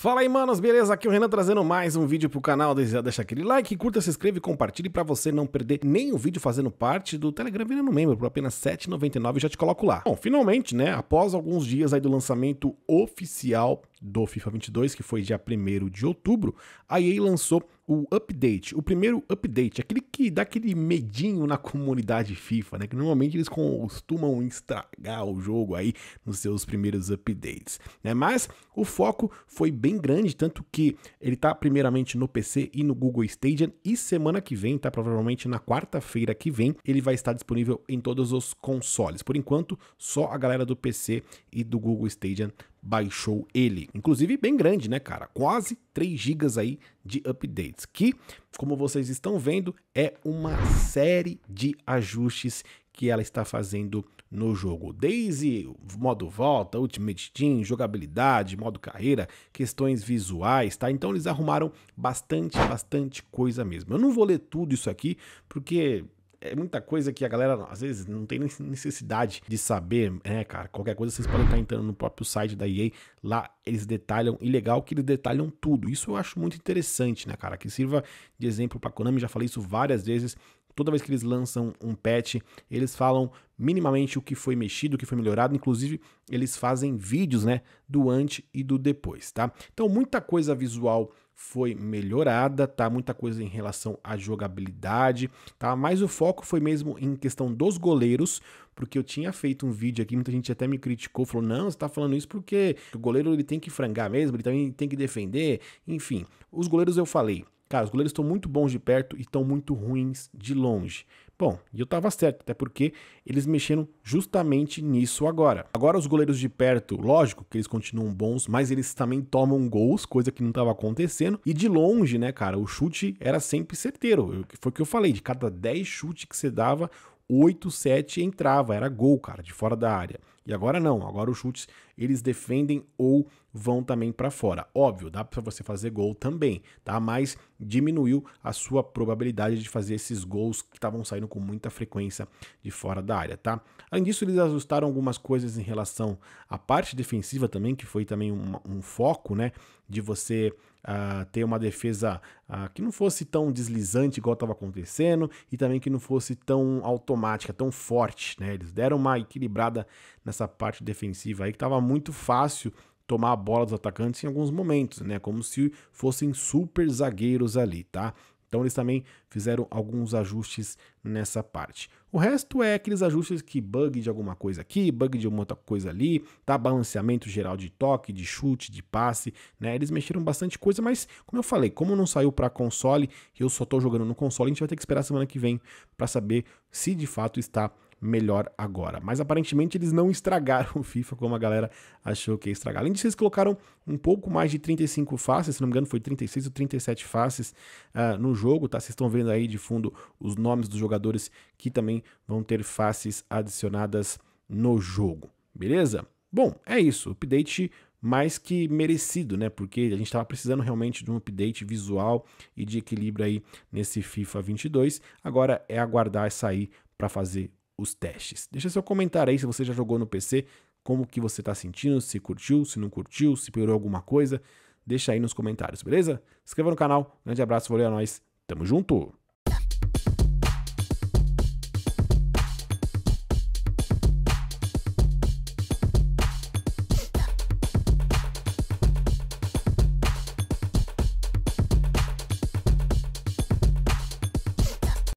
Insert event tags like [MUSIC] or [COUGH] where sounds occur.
Fala aí, manos, beleza? Aqui é o Renan trazendo mais um vídeo pro canal. Deixa, deixa aquele like, curta, se inscreve e compartilhe para você não perder nenhum vídeo fazendo parte do Telegram virando membro por apenas R$7,99. Já te coloco lá. Bom, finalmente, né? Após alguns dias aí do lançamento oficial do FIFA 22, que foi dia 1 de outubro, a EA lançou o update, o primeiro update, aquele que dá aquele medinho na comunidade FIFA, né? Que normalmente eles costumam estragar o jogo aí nos seus primeiros updates, né? Mas o foco foi bem grande, tanto que ele tá primeiramente no PC e no Google Stadia e semana que vem, tá provavelmente na quarta-feira que vem, ele vai estar disponível em todos os consoles. Por enquanto, só a galera do PC e do Google Stadia baixou ele. Inclusive bem grande, né, cara? Quase 3 gigas aí de updates, que, como vocês estão vendo, é uma série de ajustes que ela está fazendo no jogo. Desde modo volta, Ultimate Team, jogabilidade, modo carreira, questões visuais, tá? Então eles arrumaram bastante, bastante coisa mesmo. Eu não vou ler tudo isso aqui, porque é muita coisa que a galera às vezes não tem necessidade de saber, né, cara? Qualquer coisa vocês podem estar entrando no próprio site da EA, lá eles detalham, e legal que eles detalham tudo. Isso eu acho muito interessante, né, cara? Que sirva de exemplo para Konami, já falei isso várias vezes. Toda vez que eles lançam um patch, eles falam minimamente o que foi mexido, o que foi melhorado, inclusive eles fazem vídeos, né, do antes e do depois, tá? Então muita coisa visual foi melhorada, tá? Muita coisa em relação à jogabilidade, tá? Mas o foco foi mesmo em questão dos goleiros, porque eu tinha feito um vídeo aqui, muita gente até me criticou, falou: "Não, você tá falando isso porque o goleiro ele tem que frangar mesmo, ele também tem que defender". Enfim, os goleiros eu falei Cara, os goleiros estão muito bons de perto e estão muito ruins de longe. Bom, e eu tava certo, até porque eles mexeram justamente nisso agora. Agora os goleiros de perto, lógico que eles continuam bons, mas eles também tomam gols, coisa que não tava acontecendo. E de longe, né, cara, o chute era sempre certeiro. Foi o que eu falei, de cada 10 chutes que você dava, 8, 7 entrava, era gol, cara, de fora da área. E agora não, agora os chutes eles defendem ou vão também para fora. Óbvio, dá para você fazer gol também, tá? Mas diminuiu a sua probabilidade de fazer esses gols que estavam saindo com muita frequência de fora da área, tá? Além disso, eles ajustaram algumas coisas em relação à parte defensiva também, que foi também um, um foco, né? De você uh, ter uma defesa uh, que não fosse tão deslizante igual estava acontecendo e também que não fosse tão automática, tão forte, né? Eles deram uma equilibrada nessa parte defensiva aí, que estava muito fácil tomar a bola dos atacantes em alguns momentos, né? Como se fossem super zagueiros ali, tá? Então eles também fizeram alguns ajustes nessa parte. O resto é aqueles ajustes que bug de alguma coisa aqui, bug de uma outra coisa ali, tá? Balanceamento geral de toque, de chute, de passe, né? Eles mexeram bastante coisa, mas como eu falei, como não saiu para console, eu só tô jogando no console, a gente vai ter que esperar semana que vem para saber se de fato está melhor agora. Mas aparentemente eles não estragaram [LAUGHS] o FIFA como a galera achou que ia estragar. Além disso, eles colocaram um pouco mais de 35 faces, se não me engano foi 36 ou 37 faces uh, no jogo, tá? Vocês estão vendo aí de fundo os nomes dos jogadores que também vão ter faces adicionadas no jogo, beleza? Bom, é isso, update mais que merecido, né? Porque a gente estava precisando realmente de um update visual e de equilíbrio aí nesse FIFA 22. Agora é aguardar sair para fazer os testes. Deixa seu comentário aí se você já jogou no PC, como que você está sentindo, se curtiu, se não curtiu, se piorou alguma coisa. Deixa aí nos comentários, beleza? Se inscreva no canal, grande abraço, valeu a é nós, tamo junto!